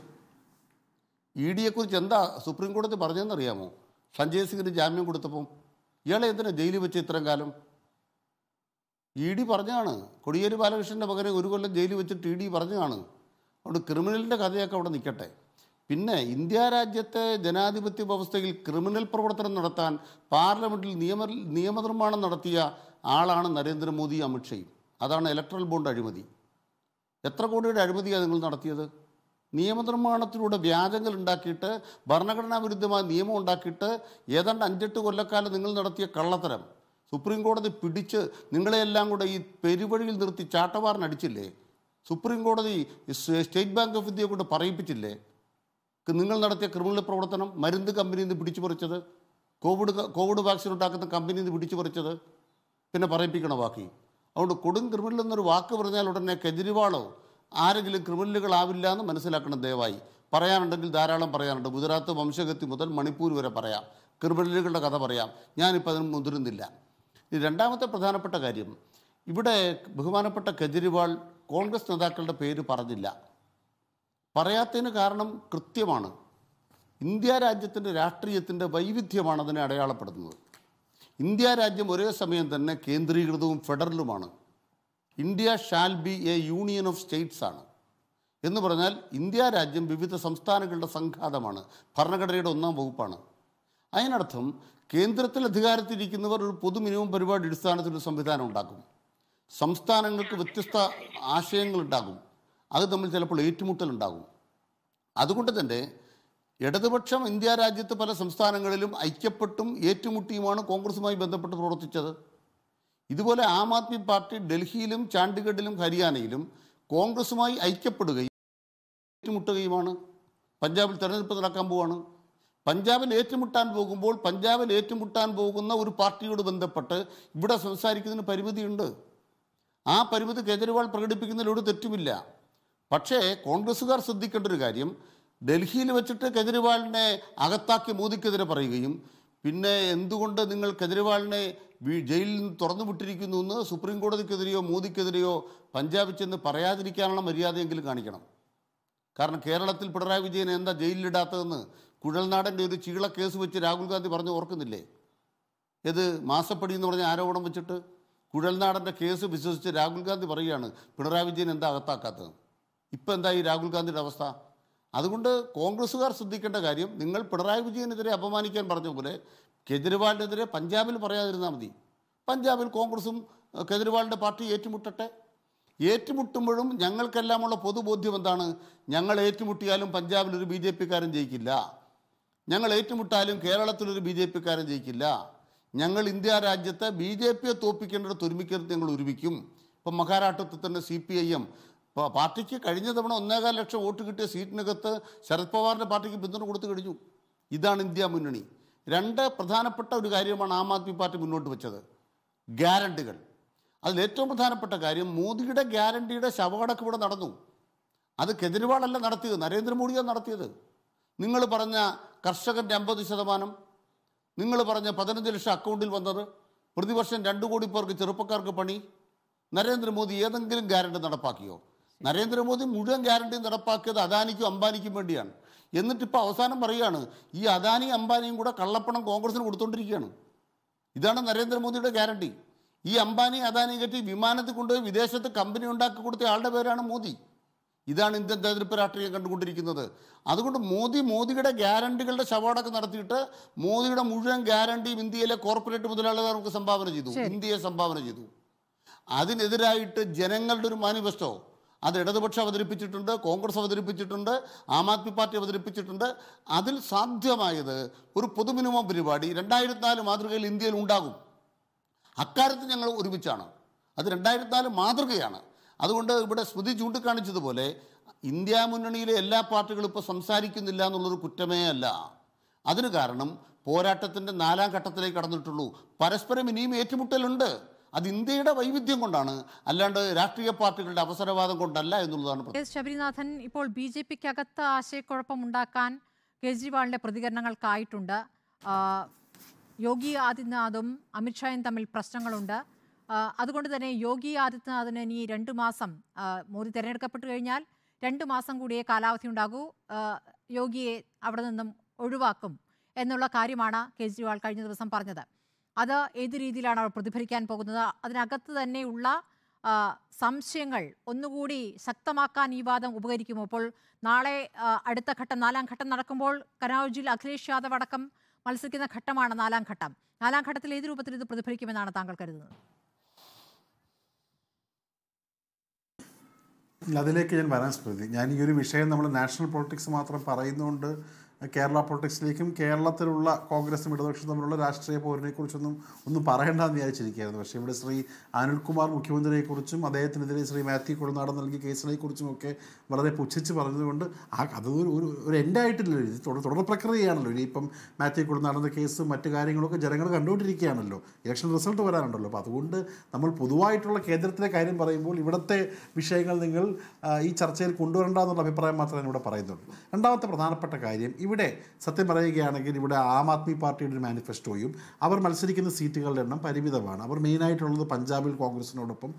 ഇ ഡിയെക്കുറിച്ച് എന്താ സുപ്രീം കോടതി അറിയാമോ സഞ്ജയ് സിംഗിന് ജാമ്യം കൊടുത്തപ്പം ഇയാളെ എന്തിനാണ് ജയിലിൽ വെച്ച് ഇത്രയും കാലം ഇ ഡി പറഞ്ഞതാണ് കൊടിയേരി ബാലകൃഷ്ണൻ്റെ പകരം ഒരു കൊല്ലം ജയിലിൽ വെച്ചിട്ട് ഇ ഡി പറഞ്ഞതാണ് അതുകൊണ്ട് ക്രിമിനലിൻ്റെ കഥയൊക്കെ അവിടെ നിൽക്കട്ടെ പിന്നെ ഇന്ത്യ രാജ്യത്തെ ജനാധിപത്യ വ്യവസ്ഥയിൽ ക്രിമിനൽ പ്രവർത്തനം നടത്താൻ പാർലമെൻറ്റിൽ നിയമ നിയമനിർമ്മാണം നടത്തിയ ആളാണ് നരേന്ദ്രമോദി അമിത്ഷയും അതാണ് ഇലക്ട്രൽ ബോണ്ട് അഴിമതി എത്ര കോടിയുടെ അഴിമതിയാണ് നിങ്ങൾ നടത്തിയത് നിയമനിർമ്മാണത്തിലൂടെ വ്യാജങ്ങൾ ഉണ്ടാക്കിയിട്ട് ഭരണഘടനാ വിരുദ്ധമായ നിയമം ഉണ്ടാക്കിയിട്ട് ഏതാണ്ട് അഞ്ചെട്ട് കൊല്ലക്കാലം നിങ്ങൾ നടത്തിയ കള്ളത്തരം സുപ്രീം കോടതി പിടിച്ച് നിങ്ങളെയെല്ലാം കൂടെ ഈ പെരുവഴിയിൽ നിർത്തി ചാട്ടവാറിനടിച്ചില്ലേ സുപ്രീം കോടതി സ്റ്റേറ്റ് ബാങ്ക് ഓഫ് ഇന്ത്യയെ കൊണ്ട് പറയിപ്പിച്ചില്ലേ നിങ്ങൾ നടത്തിയ ക്രിമിനൽ പ്രവർത്തനം മരുന്ന് കമ്പനിയിൽ നിന്ന് പിടിച്ചു പറിച്ചത് കോവിഡ് കോവിഡ് വാക്സിൻ ഉണ്ടാക്കുന്ന കമ്പനിയിൽ നിന്ന് പിടിച്ചു പറിച്ചത് പിന്നെ പറയിപ്പിക്കണ ബാക്കി അതുകൊണ്ട് കൊടും ക്രിമിനൽ എന്നൊരു വാക്ക് പറഞ്ഞാൽ ഉടനെ കെജ്രിവാളോ ആരെങ്കിലും ക്രിമിനലുകളാവില്ല എന്ന് മനസ്സിലാക്കണം ദയവായി പറയാനുണ്ടെങ്കിൽ ധാരാളം പറയാനുണ്ട് ഗുജറാത്ത് വംശഗതി മുതൽ മണിപ്പൂർ വരെ പറയാം ക്രിമിനലുകളുടെ കഥ പറയാം ഞാനിപ്പോൾ അതിന് മുതിരുന്നില്ല ഇനി രണ്ടാമത്തെ പ്രധാനപ്പെട്ട കാര്യം ഇവിടെ ബഹുമാനപ്പെട്ട കെജ്രിവാൾ കോൺഗ്രസ് നേതാക്കളുടെ പേര് പറഞ്ഞില്ല പറയാത്തതിന് കാരണം കൃത്യമാണ് ഇന്ത്യ രാജ്യത്തിൻ്റെ രാഷ്ട്രീയത്തിൻ്റെ വൈവിധ്യമാണ് അതിനെ അടയാളപ്പെടുത്തുന്നത് ഇന്ത്യ രാജ്യം ഒരേ സമയം തന്നെ കേന്ദ്രീകൃതവും ഫെഡറലുമാണ് India shall be a union of states ആണ് എന്ന് പറഞ്ഞാൽ ഇന്ത്യ രാജ്യം വിവിധ സംസ്ഥാനങ്ങളുടെ സംഘാതമാണ് ഭരണഘടനയുടെ ഒന്നാം വകുപ്പാണ് അതിനർത്ഥം കേന്ദ്രത്തിൽ അധികാരത്തിരിക്കുന്നവർ ഒരു പൊതു മിനിമം പരിപാടി അടിസ്ഥാനത്തിൽ ഒരു സംവിധാനം ഉണ്ടാക്കും സംസ്ഥാനങ്ങൾക്ക് വ്യത്യസ്ത ആശയങ്ങൾ ഉണ്ടാകും അത് തമ്മിൽ ചിലപ്പോൾ ഏറ്റുമുട്ടലുണ്ടാകും ഉണ്ടാകും അതുകൊണ്ട് തന്നെ ഇടതുപക്ഷം ഇന്ത്യ രാജ്യത്ത് പല സംസ്ഥാനങ്ങളിലും ഐക്യപ്പെട്ടും ഏറ്റുമുട്ടിയുമാണ് കോൺഗ്രസുമായി ബന്ധപ്പെട്ട് പ്രവർത്തിച്ചത് ഇതുപോലെ ആം ആദ്മി പാർട്ടി ഡൽഹിയിലും ചാണ്ഡിഗഡിലും ഹരിയാനയിലും കോൺഗ്രസുമായി ഐക്യപ്പെടുകയും ഏറ്റുമുട്ടുകയുമാണ് പഞ്ചാബിൽ തെരഞ്ഞെടുപ്പ് നടക്കാൻ പോവാണ് പഞ്ചാബിൽ ഏറ്റുമുട്ടാൻ പോകുമ്പോൾ പഞ്ചാബിൽ ഏറ്റുമുട്ടാൻ പോകുന്ന ഒരു പാർട്ടിയോട് ബന്ധപ്പെട്ട് ഇവിടെ സംസാരിക്കുന്നതിന് പരിമിതിയുണ്ട് ആ പരിമിതി കേജ്രിവാൾ പ്രകടിപ്പിക്കുന്നതിൽ ഒരു തെറ്റുമില്ല പക്ഷേ കോൺഗ്രസ്സുകാർ ശ്രദ്ധിക്കേണ്ട ഒരു കാര്യം ഡൽഹിയിൽ വെച്ചിട്ട് കെജ്രിവാളിനെ അകത്താക്കി മോദിക്കെതിരെ പറയുകയും പിന്നെ എന്തുകൊണ്ട് നിങ്ങൾ കെജ്രിവാളിനെ ജയിലിൽ നിന്ന് തുറന്നു വിട്ടിരിക്കുന്നു എന്ന് സുപ്രീം കോടതിക്കെതിരെയോ മോദിക്കെതിരെയോ പഞ്ചാബിൽ ചെന്ന് പറയാതിരിക്കാനുള്ള മര്യാദയെങ്കിലും കാണിക്കണം കാരണം കേരളത്തിൽ പിണറായി വിജയൻ എന്താ ജയിലിലിടാത്തതെന്ന് കുഴൽനാടൻ്റെ ഒരു ചീള കേസ് വെച്ച് രാഹുൽ ഗാന്ധി പറഞ്ഞു ഓർക്കുന്നില്ലേ ഇത് മാസപ്പടി എന്ന് പറഞ്ഞ ആരോപണം വെച്ചിട്ട് കുഴൽനാടൻ്റെ കേസ് വിശ്വസിച്ച് രാഹുൽ ഗാന്ധി പറയുകയാണ് പിണറായി വിജയൻ എന്താ അകത്താക്കാത്തത് ഇപ്പം എന്താ ഈ രാഹുൽ ഗാന്ധിയുടെ അവസ്ഥ അതുകൊണ്ട് കോൺഗ്രസ്സുകാർ ശ്രദ്ധിക്കേണ്ട കാര്യം നിങ്ങൾ പിണറായി വിജയനെതിരെ അപമാനിക്കാൻ പറഞ്ഞ പോലെ കെജ്രിവാളിനെതിരെ പഞ്ചാബിൽ പറയാതിരുന്നാൽ മതി പഞ്ചാബിൽ കോൺഗ്രസും കെജ്രിവാളിൻ്റെ പാർട്ടി ഏറ്റുമുട്ടട്ടെ ഏറ്റുമുട്ടുമ്പോഴും ഞങ്ങൾക്കെല്ലാമുള്ള പൊതുബോധ്യം എന്താണ് ഞങ്ങൾ ഏറ്റുമുട്ടിയാലും പഞ്ചാബിലൊരു ബി ജെ പിക്കാരൻ ജയിക്കില്ല ഞങ്ങൾ ഏറ്റുമുട്ടാലും കേരളത്തിലൊരു ബി ജെ പിക്കാരൻ ജയിക്കില്ല ഞങ്ങൾ ഇന്ത്യ രാജ്യത്തെ ബി ജെ പിയെ തോപ്പിക്കേണ്ടിടത്ത് ഒരുമിക്കരുത് ഞങ്ങൾ ഒരുമിക്കും ഇപ്പം മഹാരാഷ്ട്രത്തിൽ തന്നെ സി പി ഐ എം പാർട്ടിക്ക് കഴിഞ്ഞ തവണ ഒന്നേകാൽ ലക്ഷം വോട്ട് കിട്ടിയ സീറ്റിനകത്ത് ശരത് പവാറിൻ്റെ പാർട്ടിക്ക് പിന്തുണ കൊടുത്തു കഴിഞ്ഞു ഇതാണ് ഇന്ത്യ മുന്നണി രണ്ട് പ്രധാനപ്പെട്ട ഒരു കാര്യമാണ് ആം ആദ്മി പാർട്ടി മുന്നോട്ട് വെച്ചത് ഗ്യാരണ്ടികൾ ഏറ്റവും പ്രധാനപ്പെട്ട കാര്യം മോദിയുടെ ഗ്യാരണ്ടിയുടെ ശവകടക്ക് ഇവിടെ നടന്നു അത് കെജ്രിവാളല്ല നടത്തിയത് നരേന്ദ്രമോദിയാണ് നടത്തിയത് നിങ്ങൾ പറഞ്ഞ കർഷകൻ്റെ അമ്പത് ശതമാനം നിങ്ങൾ പറഞ്ഞ പതിനഞ്ച് ലക്ഷം അക്കൗണ്ടിൽ വന്നത് പ്രതിവർഷം രണ്ടു കോടി പേർക്ക് ചെറുപ്പക്കാർക്ക് പണി നരേന്ദ്രമോദി ഏതെങ്കിലും ഗ്യാരണ്ടി നടപ്പാക്കിയോ നരേന്ദ്രമോദി മുഴുവൻ ഗ്യാരണ്ടി നടപ്പാക്കിയത് അദാനിക്കും അംബാനിക്കും വേണ്ടിയാണ് എന്നിട്ടിപ്പോൾ അവസാനം പറയുകയാണ് ഈ അദാനിയും അംബാനിയും കൂടെ കള്ളപ്പണം കോൺഗ്രസിന് കൊടുത്തുകൊണ്ടിരിക്കുകയാണ് ഇതാണ് നരേന്ദ്രമോദിയുടെ ഗ്യാരണ്ടി ഈ അംബാനി അദാനി കെട്ടി വിമാനത്തിൽ കൊണ്ടുപോയി വിദേശത്ത് കമ്പനി ഉണ്ടാക്കി കൊടുത്ത ആളുടെ പേരാണ് മോദി ഇതാണ് ഇന്ത്യൻ തെരഞ്ഞെടുപ്പ് രാഷ്ട്രീയം കണ്ടുകൊണ്ടിരിക്കുന്നത് അതുകൊണ്ട് മോദി മോദിയുടെ ഗ്യാരണ്ടികളുടെ ശവാടൊക്കെ നടത്തിയിട്ട് മോദിയുടെ മുഴുവൻ ഗ്യാരണ്ടിയും ഇന്ത്യയിലെ കോർപ്പറേറ്റ് മുതലാളികൾക്ക് സംഭാവന ചെയ്തു ഇന്ത്യയെ സംഭാവന ചെയ്തു അതിനെതിരായിട്ട് ജനങ്ങളുടെ ഒരു മാനിഫെസ്റ്റോ അത് ഇടതുപക്ഷം അവതരിപ്പിച്ചിട്ടുണ്ട് കോൺഗ്രസ് അവതരിപ്പിച്ചിട്ടുണ്ട് ആം ആദ്മി പാർട്ടി അവതരിപ്പിച്ചിട്ടുണ്ട് അതിൽ സാധ്യമായത് ഒരു പൊതുമിനിമം പരിപാടി രണ്ടായിരത്തിനാല് മാതൃകയിൽ ഇന്ത്യയിൽ ഉണ്ടാകും അക്കാര്യത്തിൽ ഞങ്ങൾ ഒരുമിച്ചാണ് അത് രണ്ടായിരത്തി നാല് മാതൃകയാണ് അതുകൊണ്ട് ഇവിടെ സ്മൃതി ചൂണ്ടിക്കാണിച്ചതുപോലെ ഇന്ത്യ മുന്നണിയിലെ എല്ലാ പാർട്ടികളും ഇപ്പോൾ സംസാരിക്കുന്നില്ല എന്നുള്ളൊരു കുറ്റമേ അല്ല അതിന് കാരണം പോരാട്ടത്തിൻ്റെ നാലാം ഘട്ടത്തിലേക്ക് കടന്നിട്ടുള്ളൂ പരസ്പരം ഇനിയും ഏറ്റുമുട്ടലുണ്ട് അത് ഇന്ത്യയുടെ വൈവിധ്യം കൊണ്ടാണ് അല്ലാണ്ട് രാഷ്ട്രീയ പാർട്ടികളുടെ അവസരവാദം കൊണ്ടല്ല എന്നുള്ളതാണ് ശബരിനാഥൻ ഇപ്പോൾ ബി ജെ പിക്കകത്ത് ആശയക്കുഴപ്പമുണ്ടാക്കാൻ കേജ്രിവാളിൻ്റെ പ്രതികരണങ്ങൾക്കായിട്ടുണ്ട് യോഗി ആദിത്യനാഥും അമിത്ഷായും തമ്മിൽ പ്രശ്നങ്ങളുണ്ട് അതുകൊണ്ട് തന്നെ യോഗി ആദിത്യനാഥിന് ഇനി രണ്ട് മാസം മോദി തിരഞ്ഞെടുക്കപ്പെട്ട് കഴിഞ്ഞാൽ രണ്ട് മാസം കൂടിയേ കാലാവധി ഉണ്ടാകൂ യോഗിയെ അവിടെ നിന്നും ഒഴിവാക്കും എന്നുള്ള കാര്യമാണ് കേജ്രിവാൾ കഴിഞ്ഞ ദിവസം പറഞ്ഞത് അത് ഏത് രീതിയിലാണ് അവർ പ്രതിഫലിക്കാൻ പോകുന്നത് അതിനകത്ത് തന്നെയുള്ള സംശയങ്ങൾ ഒന്നുകൂടി ശക്തമാക്കാൻ ഈ വാദം ഉപകരിക്കുമോ അപ്പോൾ നാളെ അടുത്ത ഘട്ടം നാലാം ഘട്ടം നടക്കുമ്പോൾ കനൌജിൽ അഖിലേഷ് യാദവ് അടക്കം മത്സരിക്കുന്ന ഘട്ടമാണ് നാലാം ഘട്ടം നാലാം ഘട്ടത്തിൽ ഏത് രൂപത്തിൽ ഇത് പ്രതിഫലിക്കുമെന്നാണ് താങ്കൾ കരുതുന്നത് അതിലേക്ക് ഞാൻ വരാൻ ശ്രമിക്കും ഞാൻ ഈ ഒരു വിഷയം നമ്മൾ നാഷണൽ പൊളിറ്റിക്സ് മാത്രം പറയുന്നുകൊണ്ട് കേരള പൊളിറ്റിക്സിലേക്കും കേരളത്തിലുള്ള കോൺഗ്രസും ഇടതുപക്ഷം തമ്മിലുള്ള രാഷ്ട്രീയ പോരിനെക്കുറിച്ചൊന്നും ഒന്നും എന്ന് വിചാരിച്ചിരിക്കുകയായിരുന്നു പക്ഷേ ഇവിടെ ശ്രീ അനിൽകുമാർ മുഖ്യമന്ത്രിയെക്കുറിച്ചും അദ്ദേഹത്തിനെതിരെ ശ്രീ മാത്യു കൊടുനാടൻ നൽകിയ കേസിനെക്കുറിച്ചും ഒക്കെ വളരെ പുച്ഛിച്ച് പറഞ്ഞതുകൊണ്ട് ആ അതൊരു ഒരു ഒരു എൻഡായിട്ടില്ലല്ലോ ഇത് തുടർ തുടർ പ്രക്രിയയാണല്ലോ ഇനിയിപ്പം മാത്യു കൊടുനാടൻ്റെ കേസും മറ്റു കാര്യങ്ങളൊക്കെ ജനങ്ങൾ കണ്ടുകൊണ്ടിരിക്കുകയാണല്ലോ ഇലക്ഷൻ റിസൾട്ട് വരാനുണ്ടല്ലോ അപ്പോൾ അതുകൊണ്ട് നമ്മൾ പൊതുവായിട്ടുള്ള കേന്ദ്രത്തിലെ കാര്യം പറയുമ്പോൾ ഇവിടുത്തെ വിഷയങ്ങൾ നിങ്ങൾ ഈ ചർച്ചയിൽ കൊണ്ടുവരേണ്ട എന്നുള്ള അഭിപ്രായം മാത്രമേ ഇവിടെ പറയുന്നുള്ളൂ രണ്ടാമത്തെ പ്രധാനപ്പെട്ട കാര്യം ഇവിടെ ഇവിടെ സത്യം പറയുകയാണെങ്കിൽ ഇവിടെ ആം ആദ്മി പാർട്ടിയുടെ ഒരു മാനിഫെസ്റ്റോയും അവർ മത്സരിക്കുന്ന സീറ്റുകളുടെ എണ്ണം പരിമിതമാണ് അവർ മെയിനായിട്ടുള്ളത് പഞ്ചാബിൽ കോൺഗ്രസിനോടൊപ്പം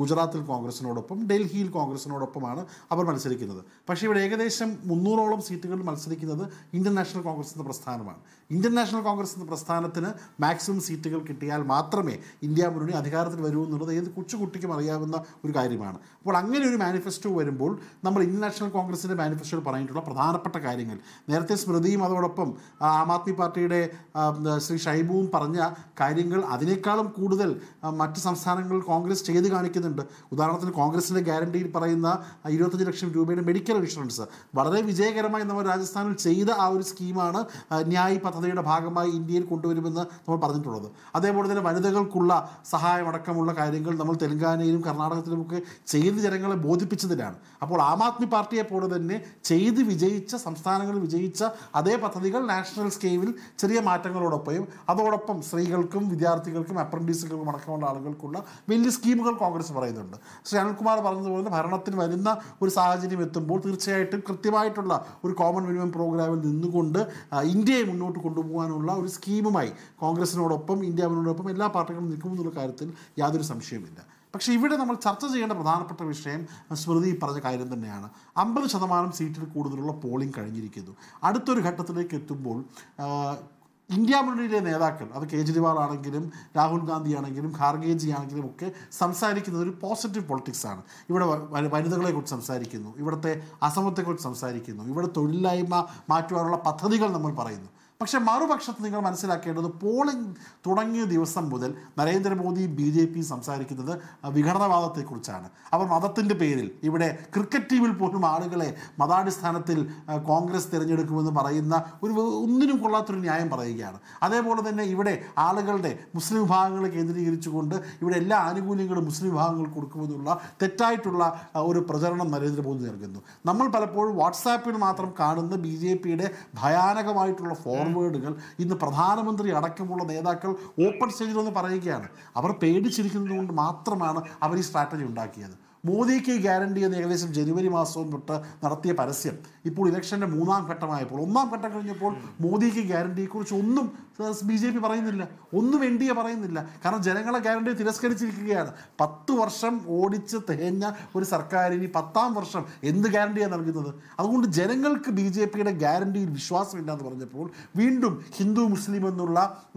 ഗുജറാത്തിൽ കോൺഗ്രസിനോടൊപ്പം ഡൽഹിയിൽ കോൺഗ്രസിനോടൊപ്പമാണ് അവർ മത്സരിക്കുന്നത് പക്ഷേ ഇവിടെ ഏകദേശം മുന്നൂറോളം സീറ്റുകളിൽ മത്സരിക്കുന്നത് ഇന്ത്യൻ നാഷണൽ കോൺഗ്രസിൻ്റെ പ്രസ്ഥാനമാണ് ഇന്ത്യൻ നാഷണൽ കോൺഗ്രസ് എന്ന പ്രസ്ഥാനത്തിന് മാക്സിമം സീറ്റുകൾ കിട്ടിയാൽ മാത്രമേ ഇന്ത്യ മുന്നണി അധികാരത്തിൽ വരൂ എന്നുള്ളത് ഏത് കൊച്ചുകുട്ടിക്കും അറിയാവുന്ന ഒരു കാര്യമാണ് അപ്പോൾ അങ്ങനെ ഒരു മാനിഫെസ്റ്റോ വരുമ്പോൾ നമ്മൾ ഇന്ത്യൻ നാഷണൽ കോൺഗ്രസിൻ്റെ മാനിഫെസ്റ്റോയിൽ പറഞ്ഞിട്ടുള്ള പ്രധാനപ്പെട്ട കാര്യങ്ങൾ നേരത്തെ സ്മൃതിയും അതോടൊപ്പം ആം ആദ്മി പാർട്ടിയുടെ ശ്രീ ഷൈബുവും പറഞ്ഞ കാര്യങ്ങൾ അതിനേക്കാളും കൂടുതൽ മറ്റ് സംസ്ഥാനങ്ങളിൽ കോൺഗ്രസ് ചെയ്ത് കാണിക്കുന്നുണ്ട് ഉദാഹരണത്തിന് കോൺഗ്രസിൻ്റെ ഗ്യാരണ്ടിയിൽ പറയുന്ന ഇരുപത്തഞ്ച് ലക്ഷം രൂപയുടെ മെഡിക്കൽ ഇൻഷുറൻസ് വളരെ വിജയകരമായി നമ്മൾ രാജസ്ഥാനിൽ ചെയ്ത ആ ഒരു സ്കീമാണ് ന്യായ് പദ്ധതി പദ്ധതിയുടെ ഭാഗമായി ഇന്ത്യയിൽ കൊണ്ടുവരുമെന്ന് നമ്മൾ പറഞ്ഞിട്ടുള്ളത് അതേപോലെ തന്നെ വനിതകൾക്കുള്ള സഹായമടക്കമുള്ള കാര്യങ്ങൾ നമ്മൾ തെലങ്കാനയിലും കർണാടകത്തിലുമൊക്കെ ചെയ്ത് ജനങ്ങളെ ബോധിപ്പിച്ചതിനാണ് അപ്പോൾ ആം ആദ്മി പാർട്ടിയെ പോലെ തന്നെ ചെയ്ത് വിജയിച്ച സംസ്ഥാനങ്ങളിൽ വിജയിച്ച അതേ പദ്ധതികൾ നാഷണൽ സ്കെയിലിൽ ചെറിയ മാറ്റങ്ങളോടൊപ്പം അതോടൊപ്പം സ്ത്രീകൾക്കും വിദ്യാർത്ഥികൾക്കും അപ്രൻറ്റീസുകൾക്കും അടക്കമുള്ള ആളുകൾക്കുള്ള വലിയ സ്കീമുകൾ കോൺഗ്രസ് പറയുന്നുണ്ട് ശ്രീ അനിൽകുമാർ പറഞ്ഞതുപോലെ ഭരണത്തിന് വരുന്ന ഒരു സാഹചര്യം എത്തുമ്പോൾ തീർച്ചയായിട്ടും കൃത്യമായിട്ടുള്ള ഒരു കോമൺ മിനിമം പ്രോഗ്രാമിൽ നിന്നുകൊണ്ട് ഇന്ത്യയെ മുന്നോട്ട് കൊണ്ടുപോകാനുള്ള ഒരു സ്കീമുമായി കോൺഗ്രസിനോടൊപ്പം ഇന്ത്യ അവനോടൊപ്പം എല്ലാ പാർട്ടികളും നിൽക്കുമെന്നുള്ള കാര്യത്തിൽ യാതൊരു സംശയവുമില്ല പക്ഷേ ഇവിടെ നമ്മൾ ചർച്ച ചെയ്യേണ്ട പ്രധാനപ്പെട്ട വിഷയം സ്മൃതി പറഞ്ഞ കാര്യം തന്നെയാണ് അമ്പത് ശതമാനം സീറ്റിൽ കൂടുതലുള്ള പോളിംഗ് കഴിഞ്ഞിരിക്കുന്നു അടുത്തൊരു ഘട്ടത്തിലേക്ക് എത്തുമ്പോൾ ഇന്ത്യ മുന്നണിയിലെ നേതാക്കൾ അത് കേജ്രിവാൾ ആണെങ്കിലും രാഹുൽ ഗാന്ധി ആണെങ്കിലും ഖാർഗേജി ആണെങ്കിലും ഒക്കെ സംസാരിക്കുന്നത് ഒരു പോസിറ്റീവ് പൊളിറ്റിക്സ് ആണ് ഇവിടെ വനിതകളെക്കുറിച്ച് സംസാരിക്കുന്നു ഇവിടുത്തെ അസമത്തെക്കുറിച്ച് സംസാരിക്കുന്നു ഇവിടെ തൊഴിലില്ലായ്മ മാറ്റുവാനുള്ള പദ്ധതികൾ നമ്മൾ പറയുന്നു പക്ഷെ മറുപക്ഷത്ത് നിങ്ങൾ മനസ്സിലാക്കേണ്ടത് പോളിംഗ് തുടങ്ങിയ ദിവസം മുതൽ നരേന്ദ്രമോദി ബി ജെ പി സംസാരിക്കുന്നത് വിഘടനവാദത്തെക്കുറിച്ചാണ് അവർ മതത്തിൻ്റെ പേരിൽ ഇവിടെ ക്രിക്കറ്റ് ടീമിൽ പോലും ആളുകളെ മതാടിസ്ഥാനത്തിൽ കോൺഗ്രസ് തിരഞ്ഞെടുക്കുമെന്ന് പറയുന്ന ഒരു ഒന്നിനും കൊള്ളാത്തൊരു ന്യായം പറയുകയാണ് അതേപോലെ തന്നെ ഇവിടെ ആളുകളുടെ മുസ്ലിം വിഭാഗങ്ങളെ കേന്ദ്രീകരിച്ചുകൊണ്ട് ഇവിടെ എല്ലാ ആനുകൂല്യങ്ങളും മുസ്ലിം വിഭാഗങ്ങൾക്ക് കൊടുക്കുമെന്നുള്ള തെറ്റായിട്ടുള്ള ഒരു പ്രചരണം നരേന്ദ്രമോദി നൽകുന്നു നമ്മൾ പലപ്പോഴും വാട്സാപ്പിൽ മാത്രം കാണുന്ന ബി ജെ പിയുടെ ഭയാനകമായിട്ടുള്ള ഫോർമ വേർഡുകൾ ഇന്ന് പ്രധാനമന്ത്രി അടക്കമുള്ള നേതാക്കൾ ഓപ്പൺ സ്റ്റേജിൽ ഒന്ന് പറയുകയാണ് അവർ പേടിച്ചിരിക്കുന്നത് കൊണ്ട് മാത്രമാണ് അവർ ഈ സ്ട്രാറ്റജി ഉണ്ടാക്കിയത് മോദിക്ക് ഗ്യാരണ്ടി എന്ന് ഏകദേശം ജനുവരി മാസവും തൊട്ട് നടത്തിയ പരസ്യം ഇപ്പോൾ ഇലക്ഷൻ്റെ മൂന്നാം ഘട്ടമായപ്പോൾ ഒന്നാം ഘട്ടം കഴിഞ്ഞപ്പോൾ മോദിക്ക് ഗ്യാരണ്ടിയെക്കുറിച്ച് ഒന്നും ബി ജെ പി പറയുന്നില്ല ഒന്നും എൻ ഡി എ പറയുന്നില്ല കാരണം ജനങ്ങളെ ഗ്യാരണ്ടി തിരസ്കരിച്ചിരിക്കുകയാണ് പത്ത് വർഷം ഓടിച്ച് തേഞ്ഞ ഒരു സർക്കാരിന് പത്താം വർഷം എന്ത് ഗ്യാരണ്ടിയാണ് നൽകുന്നത് അതുകൊണ്ട് ജനങ്ങൾക്ക് ബി ജെ പിയുടെ ഗ്യാരണ്ടിയിൽ വിശ്വാസമില്ല എന്ന് പറഞ്ഞപ്പോൾ വീണ്ടും ഹിന്ദു മുസ്ലിം എന്നുള്ള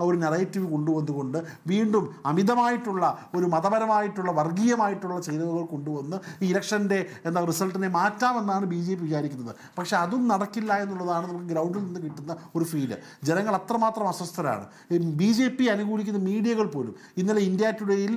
ഒരു നെറേറ്റീവ് കൊണ്ടുവന്നുകൊണ്ട് വീണ്ടും അമിതമായിട്ടുള്ള ഒരു മതപരമായിട്ടുള്ള വർഗീയമായിട്ടുള്ള ചേരുവകൾ കൊണ്ടുവന്നു വന്ന് ഈ ഇലക്ഷൻ്റെ എന്താ റിസൾട്ടിനെ മാറ്റാമെന്നാണ് ബി ജെ പി വിചാരിക്കുന്നത് പക്ഷേ അതും നടക്കില്ല എന്നുള്ളതാണ് നമുക്ക് ഗ്രൗണ്ടിൽ നിന്ന് കിട്ടുന്ന ഒരു ഫീല് ജനങ്ങൾ അത്രമാത്രം അസ്വസ്ഥരാണ് ബി ജെ പി അനുകൂലിക്കുന്ന മീഡിയകൾ പോലും ഇന്നലെ ഇന്ത്യ ടുഡേയിൽ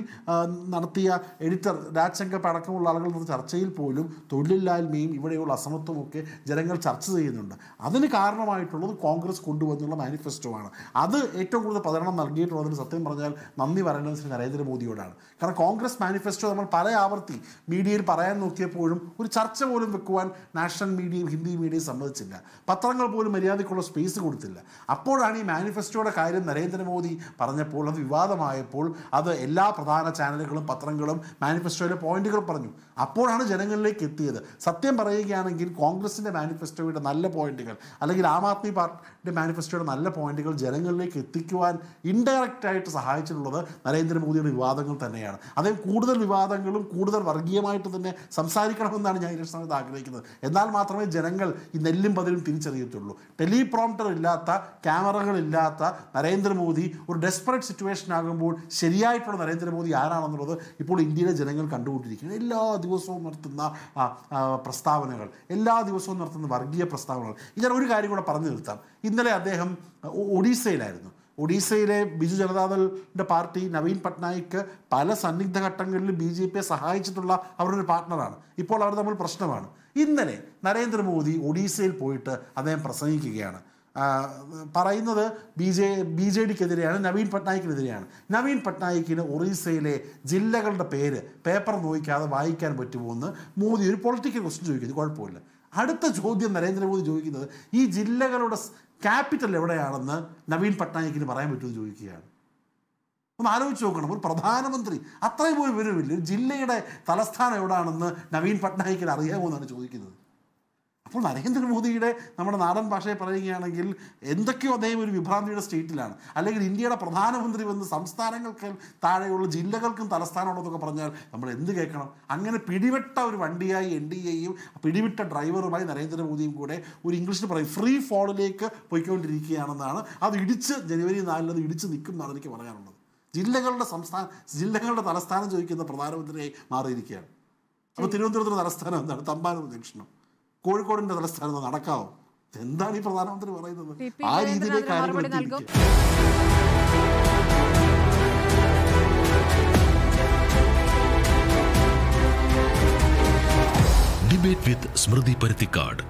നടത്തിയ എഡിറ്റർ രാജ്ശങ്കപ്പ് അടക്കമുള്ള ആളുകൾ നടന്ന ചർച്ചയിൽ പോലും തൊഴിലില്ലായ്മയും ഇവിടെയുള്ള അസമത്വമൊക്കെ ജനങ്ങൾ ചർച്ച ചെയ്യുന്നുണ്ട് അതിന് കാരണമായിട്ടുള്ളത് കോൺഗ്രസ് കൊണ്ടുവന്നുള്ള മാനിഫെസ്റ്റോ ആണ് അത് ഏറ്റവും കൂടുതൽ പ്രചരണം നൽകിയിട്ടുള്ളതിന് സത്യം പറഞ്ഞാൽ നന്ദി പറയേണ്ടത് ശ്രീ നരേന്ദ്രമോദിയോടാണ് കാരണം കോൺഗ്രസ് മാനിഫെസ്റ്റോ നമ്മൾ പല ആവർത്തി മീഡിയയിൽ പറയാൻ നോക്കിയപ്പോഴും ഒരു ചർച്ച പോലും വെക്കുവാൻ നാഷണൽ മീഡിയയും ഹിന്ദി മീഡിയയും സമ്മതിച്ചില്ല പത്രങ്ങൾ പോലും മര്യാദയ്ക്കുള്ള സ്പേസ് കൊടുത്തില്ല അപ്പോഴാണ് ഈ മാനിഫെസ്റ്റോയുടെ കാര്യം നരേന്ദ്രമോദി പറഞ്ഞപ്പോൾ അത് വിവാദമായപ്പോൾ അത് എല്ലാ പ്രധാന ചാനലുകളും പത്രങ്ങളും മാനിഫെസ്റ്റോയിലെ പോയിന്റുകൾ പറഞ്ഞു അപ്പോഴാണ് ജനങ്ങളിലേക്ക് എത്തിയത് സത്യം പറയുകയാണെങ്കിൽ കോൺഗ്രസിൻ്റെ മാനിഫെസ്റ്റോയുടെ നല്ല പോയിന്റുകൾ അല്ലെങ്കിൽ ആം ആദ്മി പാർട്ടിയുടെ മാനിഫെസ്റ്റോയുടെ നല്ല പോയിന്റുകൾ ജനങ്ങളിലേക്ക് എത്തിക്കുവാൻ ഇൻഡയറക്റ്റായിട്ട് സഹായിച്ചിട്ടുള്ളത് നരേന്ദ്രമോദിയുടെ വിവാദങ്ങൾ തന്നെയാണ് അതേ കൂടുതൽ വിവാദങ്ങളും കൂടുതൽ വർഗീയ സജീവമായിട്ട് തന്നെ സംസാരിക്കണമെന്നാണ് ഞാൻ ഇലക്ഷൻ സമയത്ത് ആഗ്രഹിക്കുന്നത് എന്നാൽ മാത്രമേ ജനങ്ങൾ ഈ നെല്ലും പതിലും തിരിച്ചറിയത്തുള്ളൂ ടെലിപ്രോംപ്റ്റർ ഇല്ലാത്ത ക്യാമറകളില്ലാത്ത നരേന്ദ്രമോദി ഒരു ഡെസ്പറേറ്റ് സിറ്റുവേഷൻ ആകുമ്പോൾ ശരിയായിട്ടുള്ള നരേന്ദ്രമോദി ആരാണെന്നുള്ളത് ഇപ്പോൾ ഇന്ത്യയിലെ ജനങ്ങൾ കണ്ടുകൊണ്ടിരിക്കുന്നത് എല്ലാ ദിവസവും നടത്തുന്ന പ്രസ്താവനകൾ എല്ലാ ദിവസവും നടത്തുന്ന വർഗീയ പ്രസ്താവനകൾ ഞാൻ ഒരു കാര്യം കൂടെ പറഞ്ഞു നിർത്താം ഇന്നലെ അദ്ദേഹം ഒഡീസയിലായിരുന്നു ഒഡീസയിലെ ബിജു ജനതാദളിൻ്റെ പാർട്ടി നവീൻ പട്നായിക്ക് പല സന്നിഗ്ധ ഘട്ടങ്ങളിൽ ബി ജെ പിയെ സഹായിച്ചിട്ടുള്ള അവരുടെ പാർട്ട്ണറാണ് ഇപ്പോൾ അവർ തമ്മിൽ പ്രശ്നമാണ് ഇന്നലെ നരേന്ദ്രമോദി ഒഡീസയിൽ പോയിട്ട് അദ്ദേഹം പ്രസംഗിക്കുകയാണ് പറയുന്നത് ബി ജെ ബി ജെ ഡിക്കെതിരെയാണ് നവീൻ പട്നായിക്കിനെതിരെയാണ് നവീൻ പട്നായിക്കിന് ഒറീസയിലെ ജില്ലകളുടെ പേര് പേപ്പർ നോക്കാതെ വായിക്കാൻ പറ്റുമോ എന്ന് മോദി ഒരു പൊളിറ്റിക്കൽ ക്വസ്റ്റ്യൻ ചോദിക്കുന്നത് കുഴപ്പമില്ല അടുത്ത ചോദ്യം നരേന്ദ്രമോദി ചോദിക്കുന്നത് ഈ ജില്ലകളുടെ ക്യാപിറ്റൽ എവിടെയാണെന്ന് നവീൻ പട്നായിക്കിന് പറയാൻ പറ്റുമെന്ന് ചോദിക്കുകയാണ് ഒന്ന് ആലോചിച്ച് നോക്കണം ഒരു പ്രധാനമന്ത്രി അത്രയും പോയി വിവരമില്ല ജില്ലയുടെ തലസ്ഥാനം എവിടെയാണെന്ന് നവീൻ പട്നായിക്കിന് അറിയാമോ എന്നാണ് ചോദിക്കുന്നത് അപ്പോൾ നരേന്ദ്രമോദിയുടെ നമ്മുടെ നാടൻ ഭാഷയെ പറയുകയാണെങ്കിൽ എന്തൊക്കെയോ അദ്ദേഹം ഒരു വിഭ്രാന്തിയുടെ സ്റ്റേറ്റിലാണ് അല്ലെങ്കിൽ ഇന്ത്യയുടെ പ്രധാനമന്ത്രി വന്ന് സംസ്ഥാനങ്ങൾക്ക് താഴെയുള്ള ജില്ലകൾക്കും തലസ്ഥാനമുള്ളതൊക്കെ പറഞ്ഞാൽ നമ്മൾ എന്ത് കേൾക്കണം അങ്ങനെ പിടിവിട്ട ഒരു വണ്ടിയായി എൻ ഡി എയും പിടിവിട്ട ഡ്രൈവറുമായി നരേന്ദ്രമോദിയും കൂടെ ഒരു ഇംഗ്ലീഷിൽ പറയും ഫ്രീ ഫോളിലേക്ക് പോയിക്കൊണ്ടിരിക്കുകയാണെന്നാണ് അത് ഇടിച്ച് ജനുവരി അത് ഇടിച്ച് നിൽക്കും എന്നാണ് എനിക്ക് പറയാനുള്ളത് ജില്ലകളുടെ സംസ്ഥാന ജില്ലകളുടെ തലസ്ഥാനം ചോദിക്കുന്ന പ്രധാനമന്ത്രിയായി മാറിയിരിക്കുകയാണ് അപ്പോൾ തിരുവനന്തപുരത്തിൻ്റെ തലസ്ഥാനം എന്താണ് തമ്പാനൂർ ദക്ഷിണം കോഴിക്കോടിന്റെ തലസ്ഥാനത്ത് നടക്കാവോ എന്താണ് ഈ പ്രധാനമന്ത്രി പറയുന്നത് ആ രീതിയിലേക്ക് കാര്യങ്ങൾ ഡിബേറ്റ് വിത്ത് സ്മൃതി പരുത്തിക്കാട്